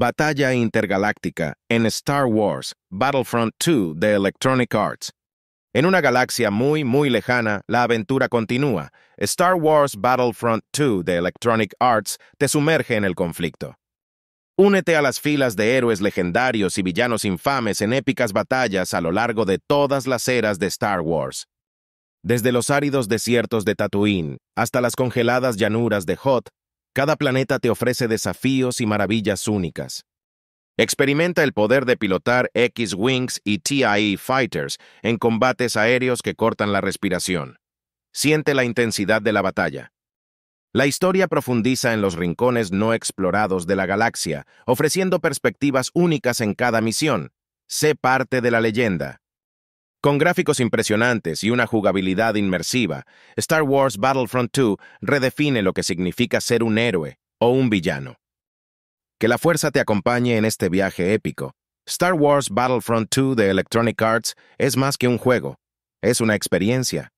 Batalla Intergaláctica en Star Wars Battlefront 2 de Electronic Arts. En una galaxia muy, muy lejana, la aventura continúa. Star Wars Battlefront 2 de Electronic Arts te sumerge en el conflicto. Únete a las filas de héroes legendarios y villanos infames en épicas batallas a lo largo de todas las eras de Star Wars. Desde los áridos desiertos de Tatooine hasta las congeladas llanuras de Hoth, cada planeta te ofrece desafíos y maravillas únicas. Experimenta el poder de pilotar X-Wings y TIE Fighters en combates aéreos que cortan la respiración. Siente la intensidad de la batalla. La historia profundiza en los rincones no explorados de la galaxia, ofreciendo perspectivas únicas en cada misión. Sé parte de la leyenda. Con gráficos impresionantes y una jugabilidad inmersiva, Star Wars Battlefront 2 redefine lo que significa ser un héroe o un villano. Que la fuerza te acompañe en este viaje épico. Star Wars Battlefront 2 de Electronic Arts es más que un juego, es una experiencia.